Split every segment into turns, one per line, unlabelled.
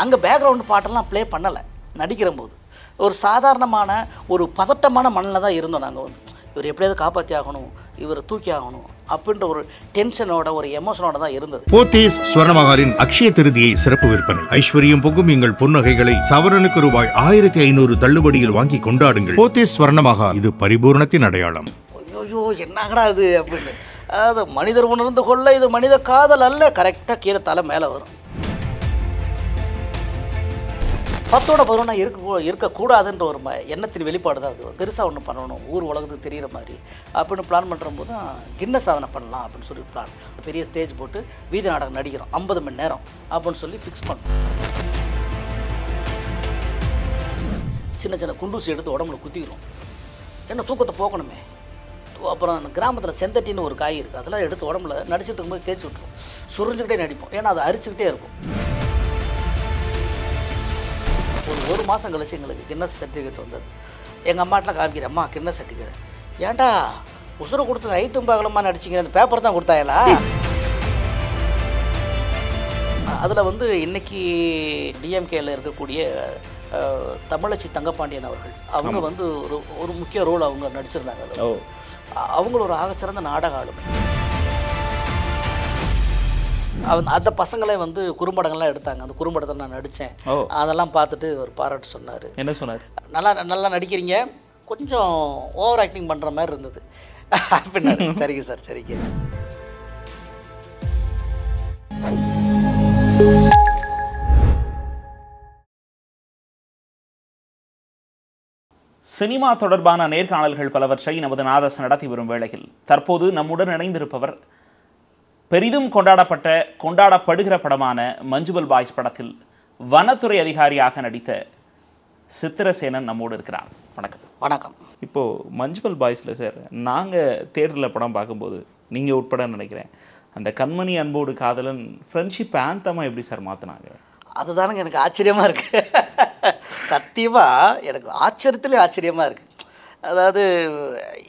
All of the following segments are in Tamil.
அங்கே பேக்ரவுண்ட் பாட்டெல்லாம் ப்ளே பண்ணலை நடிக்கிற போது ஒரு சாதாரணமான ஒரு பதட்டமான மண்ணில் தான் இருந்தோம் நாங்கள் வந்து இவர் எப்படியாவது காப்பாற்றி ஆகணும் இவரை தூக்கி ஆகணும் அப்படின்ற ஒரு டென்ஷனோட ஒரு எமோஷனோட தான் இருந்தது
போத்தீஸ் ஸ்வர்ணமகாலின் அக்ஷய திருதியை சிறப்பு விற்பனை ஐஸ்வர்யம் பொங்கும் எங்கள் புன்னகைகளை சவரனுக்கு ரூபாய் ஆயிரத்தி ஐநூறு தள்ளுபடியில் வாங்கி கொண்டாடுங்கள் போத்தீஸ் ஸ்வர்ணமகா இது பரிபூர்ணத்தின் அடையாளம்
ஐயோ என்னங்கடா இது அப்படின்னு அதாவது மனிதர் உணர்ந்து கொள்ள இது மனித காதல் அல்ல கரெக்டாக கீழே தலை மேலே வரும் பத்தோட பதினொன்றா இருக்க இருக்கக்கூடாதுன்ற ஒரு ம எண்ணத்தின் வெளிப்பாடு தான் அது பெருசாக ஒன்று பண்ணணும் ஊர் உலகத்துக்கு தெரிகிற மாதிரி அப்படின்னு பிளான் பண்ணுற போது கின்ன சாதனை பண்ணலாம் அப்படின்னு சொல்லி பிளான் பெரிய ஸ்டேஜ் போட்டு வீதி நாடகம் நடிக்கிறோம் ஐம்பது மணி நேரம் அப்படின்னு சொல்லி ஃபிக்ஸ் பண்ணோம் சின்ன சின்ன குண்டூசி எடுத்து உடம்புல குத்திக்கிறோம் என்ன தூக்கத்தை போக்கணுமே அப்புறம் கிராமத்தில் செந்தட்டின்னு ஒரு காய் இருக்குது அதெல்லாம் எடுத்து உடம்புல நடிச்சுட்டு இருக்கும்போது தேய்ச்சி விட்டுரும் சுரிஞ்சுக்கிட்டே நடிப்போம் ஏன்னா அதை அரிச்சுக்கிட்டே இருக்கும் மாதம் கழிச்சு எங்களுக்கு கின்னஸ் சர்டிஃபிகேட் வந்தது எங்கள் அம்மாட்டில் காமிக்கிறேன் அம்மா கின்னஸ் சர்டிஃபிகேட் ஏன்டா உசுரை கொடுத்து நைட்டும் பகலமாக நடிச்சிங்க அந்த பேப்பர் தான் கொடுத்தாயலா அதில் வந்து இன்றைக்கி டிஎம்கேயில் இருக்கக்கூடிய தமிழச்சி தங்கப்பாண்டியன் அவர்கள் அவங்க வந்து ஒரு ஒரு முக்கிய ரோல் அவங்க நடிச்சிருந்தாங்க அவங்கள ஒரு ஆகச்சிறந்த நாடக ஆளுமை அந்த பசங்களே வந்து குறும்படங்கள்லாம் எடுத்தாங்க அந்த குறும்படத்தில் நான் நடித்தேன் அதெல்லாம் பார்த்துட்டு ஒரு பாராட்டு சொன்னார் என்ன சொன்னார் நல்லா நல்லா நடிக்கிறீங்க கொஞ்சம் ஓவர் ஆக்டிங் பண்ணுற மாதிரி இருந்தது அப்படின்னாரு சரிங்க சார் சரிங்க
சினிமா தொடர்பான நேர்காணல்கள் பலவற்றை நமது நாதசன் நடத்தி வரும் வேளையில் தற்போது நம்முடன் இணைந்திருப்பவர் பெரிதும் கொண்டாடப்பட்ட கொண்டாடப்படுகிற படமான மஞ்சுபல் பாய்ஸ் படத்தில் வனத்துறை அதிகாரியாக நடித்த சித்திரசேனன் நம்மோடு இருக்கிறார் வணக்கம் வணக்கம் இப்போது மஞ்சுபல் பாய்ஸில் சார் நாங்கள் தேட்டரில் படம் பார்க்கும்போது நீங்கள் உட்பட நினைக்கிறேன் அந்த கண்மணி அன்போடு காதலன் ஃப்ரெண்ட்ஷிப் ஆந்தமாக எப்படி சார் மாற்றினாங்க
அதுதானுங்க எனக்கு ஆச்சரியமாக இருக்குது சத்தியமாக எனக்கு ஆச்சரியத்துலேயே ஆச்சரியமாக இருக்குது அதாவது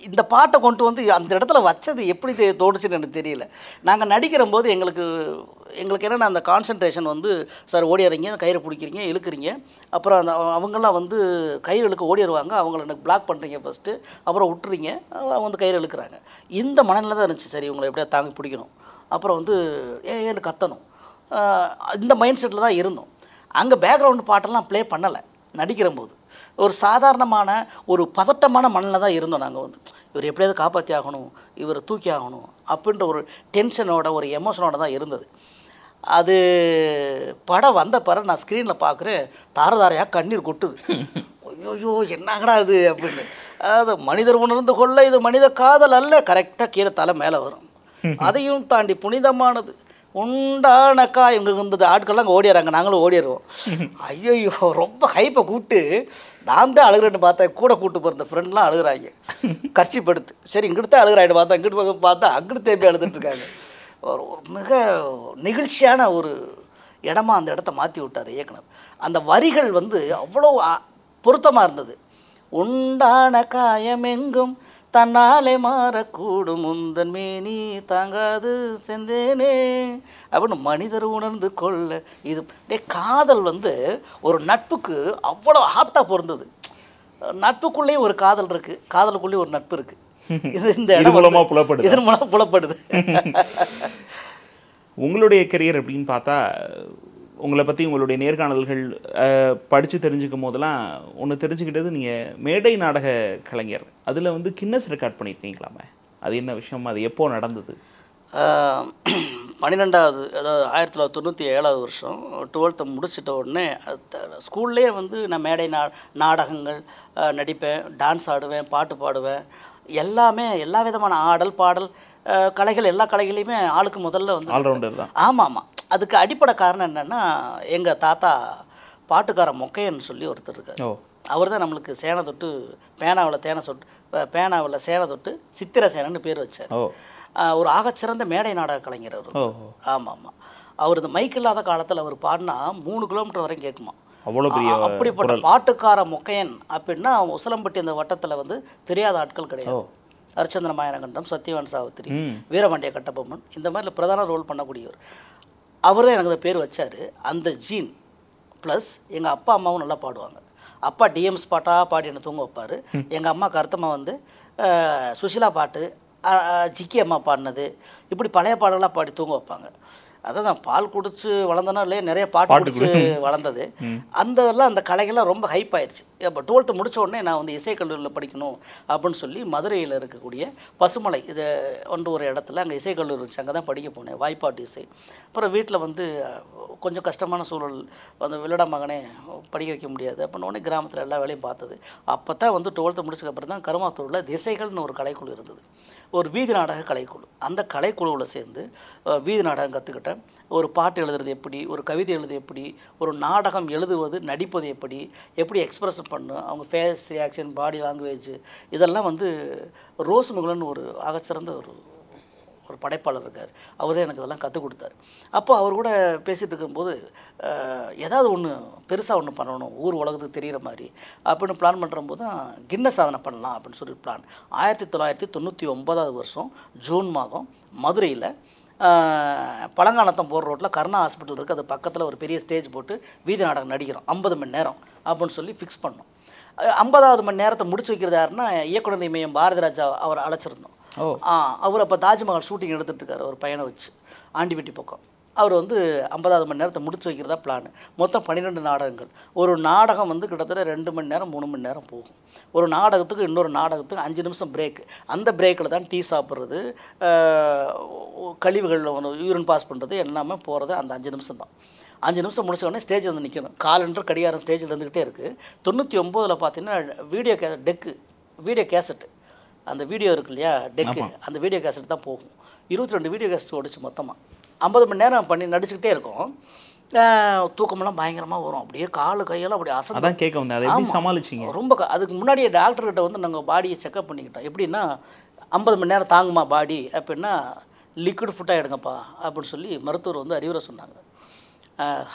இந்த பாட்டை கொண்டு வந்து அந்த இடத்துல வச்சது எப்படி தோணுச்சுன்னு எனக்கு தெரியல நாங்கள் நடிக்கிற போது எங்களுக்கு எங்களுக்கு என்னென்ன அந்த கான்சன்ட்ரேஷன் வந்து சார் ஓடிறீங்க கயிறு பிடிக்கிறீங்க இழுக்கிறீங்க அப்புறம் அந்த அவங்கெல்லாம் வந்து கயிறு இழுக்க ஓடிடுவாங்க அவங்கள எனக்கு பிளாக் பண்ணுறீங்க ஃபஸ்ட்டு அப்புறம் விட்டுறீங்க அவங்க வந்து கயிறு இழுக்கிறாங்க இந்த மனநிலை தான் இருந்துச்சு சரி இவங்களை எப்படியா தாங்கி பிடிக்கணும் அப்புறம் வந்து ஏன்னு கத்தணும் இந்த மைண்ட் செட்டில் தான் இருந்தோம் அங்கே பேக்ரவுண்டு பாட்டெல்லாம் ப்ளே பண்ணலை நடிக்கிற போது ஒரு சாதாரணமான ஒரு பதட்டமான மண்ணில் தான் இருந்தோம் நாங்கள் வந்து இவர் எப்படியாவது காப்பாற்றி ஆகணும் இவரை தூக்கி ஆகணும் அப்படின்ற ஒரு டென்ஷனோட ஒரு எமோஷனோட தான் இருந்தது அது படம் வந்த பிறகு நான் ஸ்க்ரீனில் பார்க்குறேன் தாரதாரையாக கண்ணீர் கொட்டுது ஐயோ என்னங்கடா இது அப்படின்னு அது மனிதர் உணர்ந்து கொள்ள இது மனித காதல் அல்ல கரெக்டாக கீழே தலை மேலே வரும் அதையும் தாண்டி புனிதமானது உண்டானக்கா இவங்க இருந்தது ஆட்கள்லாம் அங்கே ஓடிடுறாங்க நாங்களும் ஓடிடுவோம் ஐயோ ரொம்ப ஹைப்பை கூப்பிட்டு நான் தான் அழுகிறேன்னு பார்த்தேன் கூட கூப்பிட்டு போகிற ஃப்ரெண்ட்லாம் அழுகிறாங்க கட்சிப்படுத்து சரி இங்கிட்டு தான் அழுகிறாயிட்டு பார்த்தா இங்கிட்டு பக்கம் பார்த்தா அங்கிட்டு தேப்பி அழுதுட்டுருக்காங்க ஒரு ஒரு மிக நெகிழ்ச்சியான ஒரு இடமா அந்த இடத்த மாற்றி விட்டார் இயக்குனர் அந்த வரிகள் வந்து அவ்வளோ பொருத்தமாக இருந்தது உண்டான காயமெங்கும் தன்னாலே மாறக்கூடும் முந்தன் மேனி தாங்காது செந்தேனே அப்படின்னு மனிதர் உணர்ந்து கொள்ள இது டே காதல் வந்து ஒரு நட்புக்கு அவ்வளோ ஆப்டாக பொருந்தது நட்புக்குள்ளேயும் ஒரு காதல் இருக்குது காதலுக்குள்ளேயும் ஒரு நட்பு இருக்குது இது இந்த இடம் மூலமாக புலப்படுது இதன் மூலம் புலப்படுது
உங்களுடைய கெரியர் அப்படின்னு பார்த்தா உங்களை பற்றி உங்களுடைய நேர்காணல்கள் படித்து தெரிஞ்சுக்கும் போதெல்லாம் ஒன்று தெரிஞ்சுக்கிட்டது நீங்கள் மேடை நாடக கலைஞர் அதில் வந்து கின்னஸ் ரெக்கார்ட் பண்ணியிருக்கீங்களாமே அது என்ன விஷயம் அது எப்போது நடந்தது
பன்னிரெண்டாவது அதாவது ஆயிரத்தி தொள்ளாயிரத்தி தொண்ணூற்றி ஏழாவது வருஷம் டுவெல்த்தை முடிச்சிட்ட உடனே ஸ்கூல்லேயே வந்து நான் மேடை நா நாடகங்கள் நடிப்பேன் டான்ஸ் ஆடுவேன் பாட்டு பாடுவேன் எல்லாமே எல்லா விதமான ஆடல் பாடல் கலைகள் எல்லா கலைகளையுமே ஆளுக்கு முதல்ல வந்து ஆல்ரவுண்டர் தான் ஆமாம் ஆமாம் அதுக்கு அடிப்படை காரணம் என்னென்னா எங்கள் தாத்தா பாட்டுக்கார மொக்கையன்னு சொல்லி ஒருத்தர் இருக்கார் அவர் தான் நம்மளுக்கு சேனை தொட்டு பேனாவில் தேனை சொட்டு பேனாவில் சேனை தொட்டு சித்திர சேனன்னு பேர் வச்சார் ஒரு ஆகச்சிறந்த மேடை நாடக கலைஞர் அவர் ஆமாம் ஆமாம் அவர் இந்த மைக் இல்லாத காலத்தில் அவர் பாடினா மூணு கிலோமீட்டர் வரைக்கும் கேட்குமா
அவ்வளோ அப்படிப்பட்ட
பாட்டுக்கார மொக்கையன் அப்படின்னா உசலம்பட்டி அந்த வட்டத்தில் வந்து தெரியாத ஆட்கள் கிடையாது ஹரிச்சந்திர மாயனகண்டம் சத்யவன் சாவித்திரி வீரபாண்டிய கட்டபொம்மன் இந்த மாதிரி பிரதான ரோல் பண்ணக்கூடியவர் அவர் தான் எனக்கு அந்த பேர் வச்சார் அந்த ஜீன் ப்ளஸ் எங்கள் அப்பா அம்மாவும் நல்லா பாடுவாங்க அப்பா டிஎம்ஸ் பாட்டாக பாடி என்னை தூங்க வைப்பார் எங்கள் அம்மா கருத்தம்மா வந்து சுஷிலா பாட்டு ஜிக்கி அம்மா பாடினது இப்படி பழைய பாடலாம் பாடி தூங்க வைப்பாங்க அதான் பால் குடிச்சு வளர்ந்தனா இல்லையா நிறைய பாட்டு குடிச்சு வளர்ந்தது அந்த இதெல்லாம் அந்த கலைகள்லாம் ரொம்ப ஹைப் ஆயிடுச்சு இப்போ டுவெல்த்து முடித்த உடனே நான் வந்து இசை கல்லூரியில் படிக்கணும் அப்படின்னு சொல்லி மதுரையில் இருக்கக்கூடிய பசுமலை இது ஒன்று ஒரு இடத்துல அங்கே இசை கல்லூரி இருந்துச்சு அங்கே தான் படிக்க போனேன் வாய்ப்பாட்டு இசை அப்புறம் வீட்டில் வந்து கொஞ்சம் கஷ்டமான சூழல் அந்த வில்லடா மகனே படிக்க வைக்க முடியாது அப்படின்னு உடனே கிராமத்தில் எல்லா வேலையும் பார்த்தது அப்போ தான் வந்து டுவெல்த்து முடிச்சதுக்கப்புறம் தான் கருமாத்தூரில் திசைகள்னு ஒரு கலைக்குழு இருந்தது ஒரு வீதி நாடக கலைக்குழு அந்த கலைக்குழுவில் சேர்ந்து வீதி நாடகம் கற்றுக்கிட்டேன் கிட்டத்தட்ட ஒரு பாட்டு எழுதுறது எப்படி ஒரு கவிதை எழுது எப்படி ஒரு நாடகம் எழுதுவது நடிப்பது எப்படி எப்படி எக்ஸ்ப்ரெஸ் பண்ணும் அவங்க ஃபேஸ் ரியாக்ஷன் பாடி லாங்குவேஜ் இதெல்லாம் வந்து ரோஸ் முகலன் ஒரு ஆகச்சிறந்த ஒரு ஒரு படைப்பாளர் இருக்கார் அவரே எனக்கு இதெல்லாம் கற்றுக் கொடுத்தார் அப்போ அவர் கூட பேசிகிட்டு இருக்கும்போது ஏதாவது ஒன்று பெருசாக ஒன்று பண்ணணும் ஊர் உலகத்துக்கு தெரிகிற மாதிரி அப்படின்னு பிளான் பண்ணுறம்போது தான் கின்ன சாதனை பண்ணலாம் அப்படின்னு சொல்லி பிளான் ஆயிரத்தி தொள்ளாயிரத்தி தொண்ணூற்றி ஒன்பதாவது வருஷம் ஜூன் மாதம் மதுரையில் பழங்காலத்தம் போகிற ரோட்டில் கர்ணா ஹாஸ்பிட்டல் இருக்குது அது பக்கத்தில் ஒரு பெரிய ஸ்டேஜ் போட்டு வீதி நாடகம் நடிக்கிறோம் ஐம்பது மணி நேரம் அப்படின்னு சொல்லி ஃபிக்ஸ் பண்ணோம் ஐம்பதாவது மணி நேரத்தை முடிச்சு வைக்கிறது யாருன்னா இயக்குனர் இமயம் பாரதிராஜா அவர் அழைச்சிருந்தோம் அவர் அப்போ தாஜ்மஹால் ஷூட்டிங் எடுத்துகிட்டு இருக்கார் ஒரு பையனை வச்சு ஆண்டிபட்டி பக்கம் அவர் வந்து ஐம்பதாவது மணி நேரத்தை முடிச்சு வைக்கிறதா பிளான் மொத்தம் பன்னிரெண்டு நாடகங்கள் ஒரு நாடகம் வந்து கிட்டத்தட்ட ரெண்டு மணி நேரம் மூணு மணி நேரம் போகும் ஒரு நாடகத்துக்கு இன்னொரு நாடகத்துக்கு அஞ்சு நிமிஷம் பிரேக் அந்த பிரேக்கில் தான் டீ சாப்பிட்றது கழிவுகளில் யூரின் பாஸ் பண்ணுறது எல்லாமே போகிறது அந்த அஞ்சு நிமிஷம் தான் அஞ்சு நிமிஷம் முடிச்ச உடனே ஸ்டேஜ் வந்து நிற்கணும் காலண்டர் கடிகாரம் ஸ்டேஜில் இருந்துக்கிட்டே இருக்குது தொண்ணூற்றி ஒம்போதில் பார்த்தீங்கன்னா வீடியோ கே டெக்கு வீடியோ கேசட்டு அந்த வீடியோ இருக்கு இல்லையா டெக்கு அந்த வீடியோ கேசட் தான் போகும் இருபத்தி ரெண்டு வீடியோ கேசட் ஓடிச்சு மொத்தமாக ஐம்பது மணி நேரம் பண்ணி நடிச்சுக்கிட்டே இருக்கும் தூக்கமெல்லாம் பயங்கரமாக வரும் அப்படியே காலு கையெல்லாம் அப்படி அசதான் கேட்க வந்தேன்
சமாளிச்சிங்க ரொம்ப
அதுக்கு முன்னாடியே டாக்டர்கிட்ட வந்து நாங்கள் பாடியை செக்அப் பண்ணிக்கிட்டோம் எப்படின்னா ஐம்பது மணி நேரம் தாங்குமா பாடி அப்படின்னா லிக்விட் ஃபுட்டாக எடுங்கப்பா அப்படின்னு சொல்லி மருத்துவர் வந்து அறிவுரை சொன்னாங்க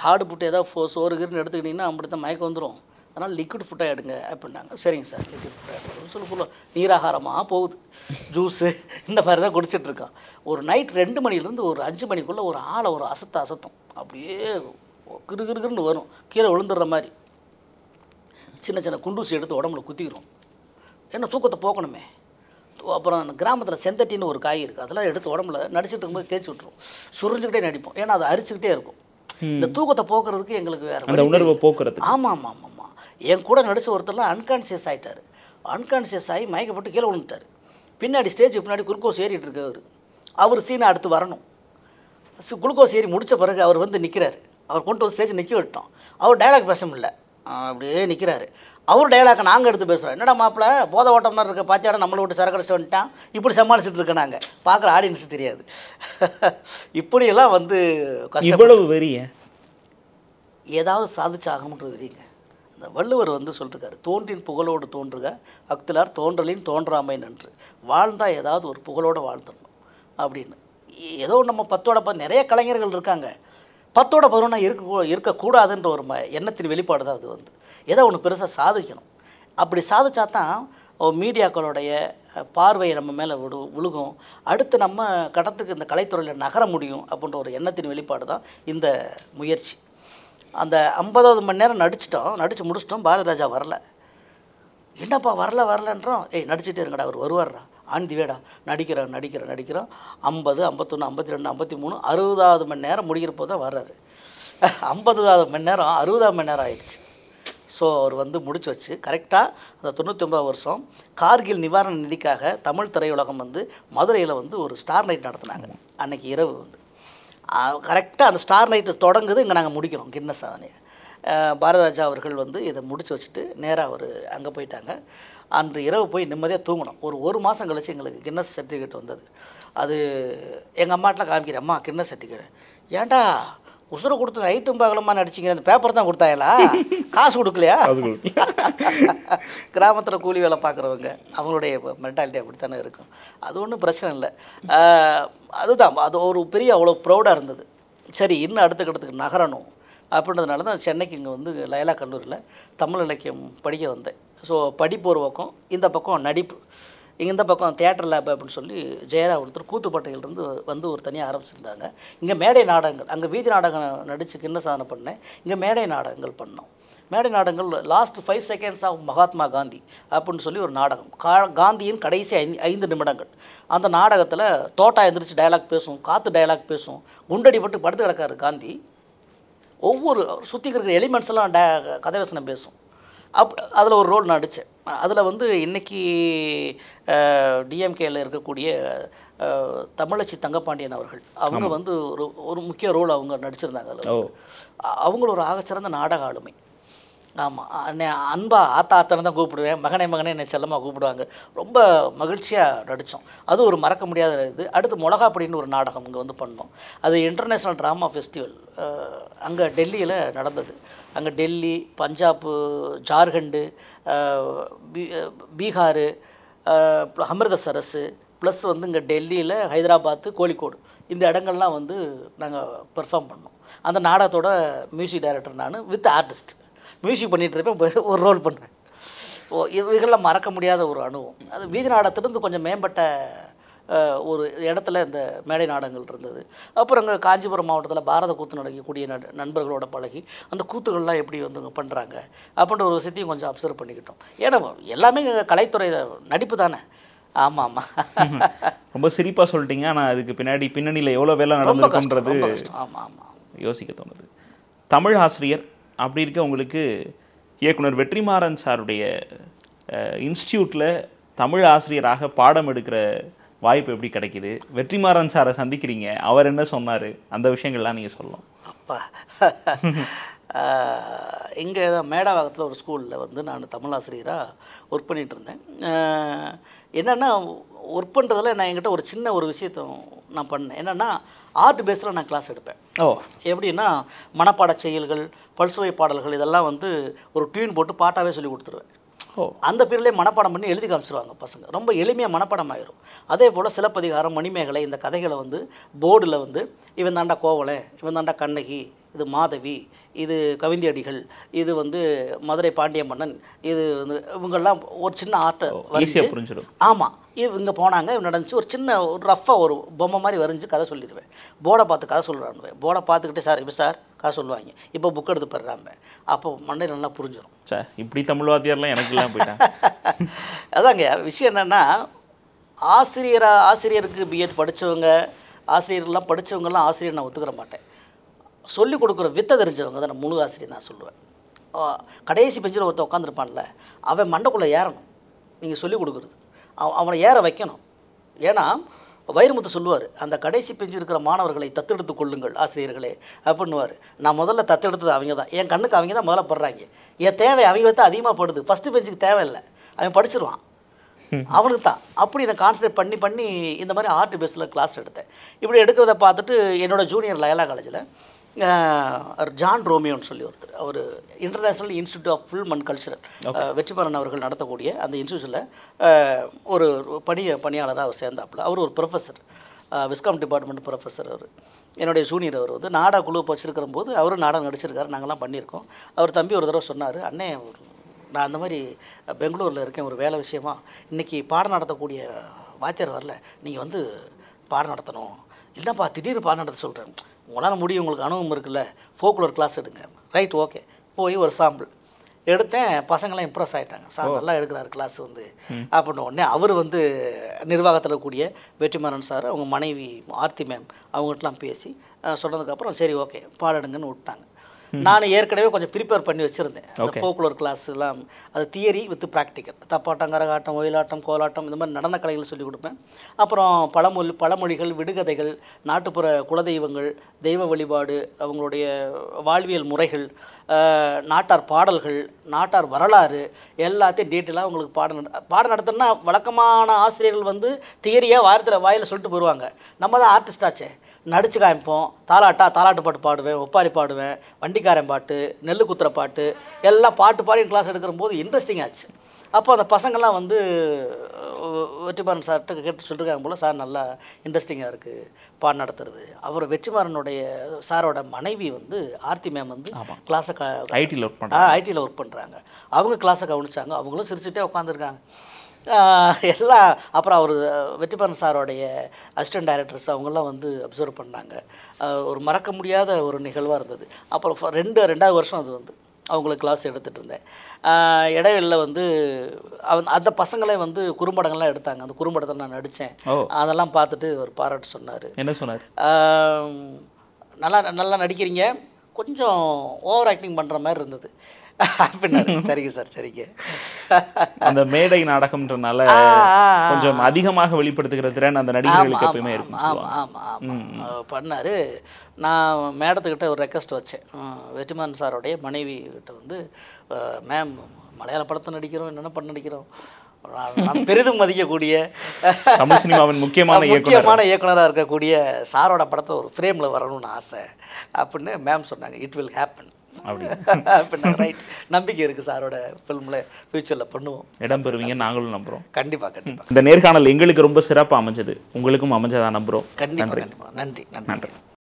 ஹார்டு ஃபுட் ஏதாவது ஃபோ சோறுகிருன்னு எடுத்துக்கிட்டிங்கன்னா அப்படி தான் மயக்கம் வந்துடும் அதனால் லிக்விட் ஃபுட்டாக எடுங்க அப்படின்னாங்க சரிங்க சார் லிக்விட் ஃபுட்டாக எடுங்க சொல்லி ஃபுல்லாக நீராகாரமாக போகுது ஜூஸு இந்த மாதிரி தான் குடிச்சிட்ருக்கான் ஒரு நைட் ரெண்டு மணிலேருந்து ஒரு அஞ்சு மணிக்குள்ளே ஒரு ஆளை ஒரு அசத்த அசத்தம் அப்படியே கிரு கிருகிருன்னு வரும் கீழே விழுந்துடுற மாதிரி சின்ன சின்ன குண்டூசி எடுத்து உடம்புல குத்திக்கிறோம் ஏன்னா தூக்கத்தை போக்கணுமே அப்புறம் கிராமத்தில் செந்தட்டின்னு ஒரு காய் இருக்குது அதெல்லாம் எடுத்து உடம்புல நடிச்சுட்டு இருக்கும்போது தேய்ச்சி விட்ருவோம் சுரிஞ்சுக்கிட்டே நடிப்போம் ஏன்னா அதை அரிச்சுக்கிட்டே இருக்கும் இந்த தூக்கத்தை போக்குறதுக்கு எங்களுக்கு வேறு உணர்வை
போக்குறது ஆமாம்
ஆமாம் ஆமாம் என் கூட நடித்த ஒருத்தர்லாம் அன்கான்சியஸ் ஆகிட்டார் அன்கான்சியஸ் ஆகி மயக்கப்பட்டு கீழே விழுந்துட்டார் பின்னாடி ஸ்டேஜ் பின்னாடி குளுக்கோஸ் ஏறிட்டு இருக்கவர் அவர் சீனை அடுத்து வரணும் குளுக்கோஸ் ஏறி முடித்த பிறகு அவர் வந்து நிற்கிறார் அவர் கொண்டு வந்து ஸ்டேஜ் நிற்க விட்டோம் அவர் டைலாக் பேச முடியல அப்படியே நிற்கிறாரு அவர் டைலாக்கை நாங்கள் எடுத்து பேசுகிறோம் என்னடா மாப்பிள்ள போத ஓட்ட மாதிரி இருக்க பார்த்தியாட நம்மளை விட்டு சரக்கடிச்சு வந்துட்டான் இப்படி சமாளிச்சுட்டு இருக்க நாங்கள் பார்க்குற ஆடியன்ஸு தெரியாது இப்படியெல்லாம் வந்து எவ்வளவு வெறிய ஏதாவது சாதிச்சாகணுன்ற வெறியங்க இந்த வள்ளுவர் வந்து சொல்லிருக்காரு தோன்றின் புகழோடு தோன்றுக அக்திலார் தோன்றலின் தோன்றாமை நன்று வாழ்ந்தால் ஏதாவது ஒரு புகழோடு வாழ்ந்துடணும் அப்படின்னு ஏதோ நம்ம பத்தோட பத்து நிறைய கலைஞர்கள் இருக்காங்க பத்தோட பதினொன்றா இருக்க இருக்கக்கூடாதுன்ற ஒரு ம எண்ணத்தின் வெளிப்பாடு தான் அது வந்து ஏதோ ஒன்று பெருசாக சாதிக்கணும் அப்படி சாதிச்சா தான் மீடியாக்களுடைய பார்வை நம்ம மேலே விடு விழுகும் அடுத்து நம்ம கடத்துக்கு இந்த கலைத்துறையில் நகர முடியும் அப்படின்ற ஒரு எண்ணத்தின் வெளிப்பாடு தான் இந்த முயற்சி அந்த ஐம்பதாவது மணி நேரம் நடிச்சிட்டோம் நடித்து முடிச்சிட்டோம் பாரதிராஜா வரல என்னப்பா வரல வரலன்றோம் ஏய் நடிச்சுட்டே இருங்கடா அவர் வருவார்டா ஆண்டி வேடா நடிக்கிறோம் நடிக்கிறோம் நடிக்கிறோம் ஐம்பது ஐம்பத்தொன்று ஐம்பத்தி ரெண்டு ஐம்பத்தி மூணு அறுபதாவது மணி நேரம் முடிகிறப்போ தான் வர்றாரு ஐம்பதாவது மணி நேரம் அறுபதாவது மணி நேரம் ஆயிடுச்சு ஸோ அவர் வந்து முடிச்சு வச்சு கரெக்டாக அந்த தொண்ணூற்றி ஒன்பது வருஷம் கார்கில் நிவாரண நிதிக்காக தமிழ் திரையுலகம் வந்து மதுரையில் வந்து ஒரு ஸ்டார் நைட் நடத்தினாங்க அன்றைக்கி இரவு வந்து கரெக்டாக அந்த ஸ்டார் நைட்டு தொடங்குது இங்கே நாங்கள் முடிக்கிறோம் கின்னஸ் சாதனையை பாரதராஜா அவர்கள் வந்து இதை முடிச்சு வச்சுட்டு நேராக அவர் அங்கே போயிட்டாங்க அன்று இரவு போய் நிம்மதியாக தூங்கணும் ஒரு ஒரு மாதம் கழித்து எங்களுக்கு கின்னஸ் சர்டிஃபிகேட் வந்தது அது எங்கள் அம்மாட்டெலாம் காமிக்கிறேன் அம்மா கின்னஸ் சர்டிஃபிகேட் ஏன்டா உசுரை கொடுத்து நைட்டும் பகலமா நடிச்சிங்க அந்த பேப்பர் தான் கொடுத்தாங்களா காசு கொடுக்கலையா கிராமத்தில் கூலி வேலை பார்க்குறவங்க அவங்களுடைய மென்டாலிட்டி அப்படித்தானே இருக்கும் அது ஒன்றும் பிரச்சனை இல்லை அதுதான் அது ஒரு பெரிய அவ்வளோ ப்ரௌடாக இருந்தது சரி இன்னும் அடுத்த கட்டத்துக்கு நகரணும் அப்படின்றதுனால தான் சென்னைக்கு இங்கே வந்து லயலா கல்லூரியில் தமிழ் இலக்கியம் படிக்க வந்தேன் ஸோ படிப்பு ஒரு பக்கம் இந்த பக்கம் நடிப்பு இங்கே இந்த பக்கம் தேட்டர் லேப் அப்படின்னு சொல்லி ஜெயரா ஒருத்தர் கூத்துப்பட்டையிலிருந்து வந்து ஒரு தனியாக ஆரம்பிச்சிருந்தாங்க இங்கே மேடை நாடகங்கள் அங்கே வீதி நாடகம் நடித்து கிண்ண சாதனை பண்ணேன் இங்கே மேடை நாடகங்கள் பண்ணோம் மேடை நாடகங்கள் last five seconds of Mahatma Gandhi அப்படின்னு சொல்லி ஒரு நாடகம் கா காந்தியின் கடைசி ஐந்து ஐந்து நிமிடங்கள் அந்த நாடகத்தில் தோட்டா எந்திரிச்சு டைலாக் பேசும் காற்று டைலாக் பேசும் குண்டடிப்பட்டு படுத்து கிடக்காரு காந்தி ஒவ்வொரு சுற்றி இருக்கிற எலிமெண்ட்ஸ்லாம் டே கதவேசனம் பேசும் அப் அதில் ஒரு ரோல் நடித்தேன் அதில் வந்து இன்றைக்கி டிஎம்கேயில் இருக்கக்கூடிய தமிழச்சி தங்கப்பாண்டியன் அவர்கள் அவங்க வந்து ஒரு ஒரு முக்கிய ரோல் அவங்க நடிச்சிருந்தாங்க அதில் அவங்கள ஒரு ஆகச்சிறந்த நாடக ஆளுமை ஆமாம் அன்பா ஆத்தா ஆத்தான தான் கூப்பிடுவேன் மகனே மகனே என்னை செல்லமாக கூப்பிடுவாங்க ரொம்ப மகிழ்ச்சியாக நடித்தோம் அது ஒரு மறக்க முடியாத இது அடுத்து மிளகா அப்படின்னு ஒரு நாடகம் இங்கே வந்து பண்ணோம் அது இன்டர்நேஷ்னல் ட்ராமா ஃபெஸ்டிவல் அங்கே டெல்லியில் நடந்தது அங்கே டெல்லி பஞ்சாப்பு ஜார்க்கண்டு பீகாரு அமிர்தசரஸு ப்ளஸ் வந்து இங்கே டெல்லியில் ஹைதராபாத்து கோழிக்கோடு இந்த இடங்கள்லாம் வந்து நாங்கள் பெர்ஃபார்ம் பண்ணோம் அந்த நாடகத்தோட மியூசிக் டைரக்டர் நான் வித் ஆர்டிஸ்ட் மியூசிக் பண்ணிகிட்டு இருப்பேன் ஒரு ரோல் பண்ணுறேன் ஓ இவர்கள்லாம் மறக்க முடியாத ஒரு அனுபவம் அது வீதி நாடத்திலிருந்து கொஞ்சம் மேம்பட்ட ஒரு இடத்துல இந்த மேடை நாடங்கள் இருந்தது அப்புறம் அங்கே காஞ்சிபுரம் மாவட்டத்தில் பாரத கூத்து நடக்கக்கூடிய நண்பர்களோட பழகி அந்த கூத்துகள்லாம் எப்படி வந்து பண்ணுறாங்க அப்படின்ற ஒரு விஷயத்தையும் கொஞ்சம் அப்சர்வ் பண்ணிக்கிட்டோம் ஏன்னா எல்லாமே கலைத்துறை நடிப்பு தானே ஆமாம் ஆமாம்
ரொம்ப சிரிப்பாக சொல்லிட்டீங்க ஆனால் அதுக்கு பின்னாடி பின்னணியில் எவ்வளோ வேலை நடந்திருக்குன்றது ஆமாம் ஆமாம் யோசிக்க தோணுது தமிழ் ஆசிரியர் அப்படி இருக்க உங்களுக்கு இயக்குனர் வெற்றிமாறன் சாருடைய இன்ஸ்டியூட்டில் தமிழ் ஆசிரியராக பாடம் எடுக்கிற வாய்ப்பு எப்படி கிடைக்கிது வெற்றிமாறன் சாரை சந்திக்கிறீங்க அவர் என்ன சொன்னார் அந்த விஷயங்கள்லாம் நீங்கள் சொல்லலாம்
அப்பா இங்கே தான் மேடாவாகத்தில் ஒரு ஸ்கூலில் வந்து நான் தமிழ் ஆசிரியராக ஒர்க் பண்ணிகிட்டு இருந்தேன் என்னென்னா ஒர்க் பண்ணுறதுல நான் என்கிட்ட ஒரு சின்ன ஒரு விஷயத்த நான் பண்ணேன் என்னென்னா ஆர்ட் பேஸில் நான் கிளாஸ் எடுப்பேன் ஓ எப்படின்னா மனப்பாட செயல்கள் பல்சுவை பாடல்கள் இதெல்லாம் வந்து ஒரு டியூன் போட்டு பாட்டாகவே சொல்லி கொடுத்துருவேன் ஓ அந்த பேர்லேயே மனப்பாடம் பண்ணி எழுதி காமிச்சிருவாங்க பசங்க ரொம்ப எளிமையாக மனப்பாடம் ஆயிரும் அதே போல் சிலப்பதிகாரம் மணிமேகலை இந்த கதைகளை வந்து போர்டில் வந்து இவன் தாண்டா கோவலை இவன் தாண்டா கண்ணகி இது மாதவி இது கவிந்தியடிகள் இது வந்து மதுரை பாண்டிய மன்னன் இது வந்து இவங்கெல்லாம் ஒரு சின்ன ஆர்ட்டை புரிஞ்சிடும் ஆமாம் இவங்க போனாங்க இவங்க நடந்துச்சு ஒரு சின்ன ஒரு ரஃப்பாக ஒரு பொம்மை மாதிரி வரைஞ்சி கதை சொல்லிடுவேன் போர்டை பார்த்து கதை சொல்கிறான் போர்டை பார்த்துக்கிட்டே சார் இப்போ சார் கதை சொல்லுவாங்க இப்போ புக் எடுத்து போடுறாங்க அப்போ மண்டை நல்லா புரிஞ்சிடும்
சார் இப்படி தமிழ் வாத்தியார்லாம் எனக்கு எல்லாம் போயிட்டேன்
அதாங்க விஷயம் என்னென்னா ஆசிரியராக ஆசிரியருக்கு பிஎட் படித்தவங்க ஆசிரியர்கள்லாம் படித்தவங்கலாம் ஆசிரியர் நான் ஒத்துக்கிற மாட்டேன் சொல்லிக் கொடுக்குற வித்தை தெரிஞ்சவங்க தான் முழு ஆசிரியர் நான் சொல்லுவேன் கடைசி பெஞ்சில் ஒருத்த உட்காந்துருப்பான்ல அவன் மண்டைக்குள்ளே ஏறணும் நீங்கள் சொல்லிக் கொடுக்குறது அவனை ஏற வைக்கணும் ஏன்னா வைரமுத்து சொல்லுவார் அந்த கடைசி பெஞ்சு இருக்கிற மாணவர்களை தத்தெடுத்து கொள்ளுங்கள் ஆசிரியர்களே அப்படின்னுவார் நான் முதல்ல தத்தெடுத்தது அவங்க தான் என் கண்ணுக்கு அவங்க தான் முதல்ல படுறாங்க என் தேவை அவங்க தான் அதிகமாக படுது ஃபஸ்ட்டு பெஞ்சுக்கு தேவையில்லை அவன் படிச்சிருவான் அவனுக்கு தான் அப்படி நான் கான்சன்ட்ரேட் பண்ணி பண்ணி இந்த மாதிரி ஆர்ட் பேஸில் கிளாஸ் எடுத்தேன் இப்படி எடுக்கிறத பார்த்துட்டு என்னோடய ஜூனியர் லயலா காலேஜில் ஜான் ரோமியோன்னு சொல்லி ஒருத்தர் அவர் international institute of film and cultural Vetrimaaran அவர்கள் நடத்தக்கூடிய அந்த இன்ஸ்டியூஷனில் ஒரு பணி பணியாளராக அவர் சேர்ந்தாப்புல அவர் ஒரு ப்ரொஃபஸர் விஸ்காம் டிபார்ட்மெண்ட் ப்ரொஃபஸர் அவர் என்னுடைய சூனியர் அவர் வந்து நாடா குழு வச்சுருக்கிற போது அவரும் நாடகம் நடிச்சிருக்காரு நாங்கள்லாம் பண்ணியிருக்கோம் அவர் தம்பி ஒரு தடவை சொன்னார் அண்ணே நான் அந்த மாதிரி பெங்களூரில் இருக்கேன் ஒரு வேலை விஷயமா இன்றைக்கி பாடம் நடத்தக்கூடிய வாத்தியார் வரல நீங்கள் வந்து பாடம் நடத்தணும் இல்லைப்பா திடீர்னு பாடம் நடத்த சொல்கிறேன் உங்களால் முடியும் உங்களுக்கு அனுபவம் இருக்குல்ல ஃபோக்குலர் கிளாஸ் எடுங்க ரைட் ஓகே போய் ஒரு சாம்பிள் எடுத்தேன் பசங்களாம் இம்ப்ரெஸ் ஆகிட்டாங்க சார் நல்லா எடுக்கிறார் கிளாஸ் வந்து அப்படின்னு உடனே அவர் வந்து நிர்வாகத்தில் கூடிய வெற்றிமாறன் சார் அவங்க மனைவி ஆர்த்தி மேம் அவங்ககிட்டலாம் பேசி சொன்னதுக்கப்புறம் சரி ஓகே பாடடுங்கன்னு விட்டாங்க நான் ஏற்கனவே கொஞ்சம் ப்ரிப்பேர் பண்ணி வச்சுருந்தேன் அந்த ஃபோக்லோர் கிளாஸ் எல்லாம் அது தியரி வித் ப்ராக்டிக்கல் தப்பாட்டம் கரகாட்டம் ஒயிலாட்டம் கோலாட்டம் இந்த மாதிரி நடன கலைகள் சொல்லிக் கொடுப்பேன் அப்புறம் பழமொழி பழமொழிகள் விடுகதைகள் நாட்டுப்புற குலதெய்வங்கள் தெய்வ வழிபாடு அவங்களுடைய வாழ்வியல் முறைகள் நாட்டார் பாடல்கள் நாட்டார் வரலாறு எல்லாத்தையும் டீட்டெயிலாக உங்களுக்கு பாடம் நட பாடம் நடத்துனா வழக்கமான ஆசிரியர்கள் வந்து தியரியாக வாரத்தில் வாயில் சொல்லிட்டு போயிடுவாங்க நம்ம தான் ஆர்டிஸ்டாச்சே நடிச்சு காமிப்போம் தாலாட்டா தாலாட்டு பாட்டு பாடுவேன் ஒப்பாரி பாடுவேன் வண்டிக்காரன் பாட்டு நெல் குத்துற பாட்டு எல்லாம் பாட்டு பாடி கிளாஸ் எடுக்கிற போது இன்ட்ரெஸ்டிங் ஆச்சு அப்போ அந்த பசங்கள்லாம் வந்து வெற்றிமாறன் சார்கிட்ட கேட்டு சொல்லியிருக்காங்க போல் சார் நல்லா இன்ட்ரெஸ்டிங்காக இருக்குது பாட நடத்துறது அவர் வெற்றிமாறனுடைய சாரோட மனைவி வந்து ஆர்த்தி மேம் வந்து கிளாஸை
ஐடியில் ஒர்க் பண்ணுறாங்க
ஐடியில் ஒர்க் பண்ணுறாங்க அவங்க கிளாஸை கவனிச்சாங்க அவங்களும் சிரிச்சுட்டே உட்காந்துருக்காங்க எல்லாம் அப்புறம் அவர் வெற்றிபரன் சாரோடைய அசிஸ்டன்ட் டைரக்டர்ஸ் அவங்கெல்லாம் வந்து அப்சர்வ் பண்ணாங்க ஒரு மறக்க முடியாத ஒரு நிகழ்வாக இருந்தது அப்புறம் ரெண்டு ரெண்டாவது வருஷம் அது வந்து அவங்களுக்கு கிளாஸ் எடுத்துகிட்டு இருந்தேன் இடைவெளியில் வந்து அவன் அந்த பசங்களே வந்து குறும்படங்கள்லாம் எடுத்தாங்க அந்த குறும்படத்தை நான் நடித்தேன் அதெல்லாம் பார்த்துட்டு ஒரு பாராட்டு சொன்னார் என்ன சொன்னார் நல்லா நல்லா நடிக்கிறீங்க கொஞ்சம் ஓவர் ஆக்டிங் பண்ணுற மாதிரி இருந்தது அப்படின்னாரு சரிங்க சார் சரிங்க
அந்த மேடை நாடகம்ன்றனால கொஞ்சம் அதிகமாக வெளிப்படுத்துகிற திறன் அந்த நடிகர்களுக்கு எப்பயுமே இருக்கும் ஆமாம் ஆமாம்
ஆமாம் நான் மேடத்துக்கிட்ட ஒரு ரெக்வஸ்ட் வச்சேன் வெற்றிமாறன் சாரோடைய மனைவி கிட்ட வந்து மேம் மலையாள படத்தை நடிக்கிறோம் என்னென்ன பண்ண நடிக்கிறோம் நான் பெரிதும் மதிக்கக்கூடிய தமிழ் சினிமாவின் முக்கியமான முக்கியமான இயக்குனராக இருக்கக்கூடிய சாரோட படத்தை ஒரு ஃப்ரேமில் வரணும்னு ஆசை அப்படின்னு மேம் சொன்னாங்க இட் வில் ஹேப்பன் அப்படி நம்பிக்கை இருக்கு சாரோட பிலிம்ல ஃப்யூச்சரில் பண்ணுவோம் இடம் பெறுவீங்க நாங்களும் நம்புறோம் கண்டிப்பா கண்டிப்பா
இந்த நேர்காணல் எங்களுக்கு ரொம்ப சிறப்பா அமைஞ்சது உங்களுக்கும் அமைஞ்சதா நம்புறோம் கண்டிப்பா நன்றி நன்றி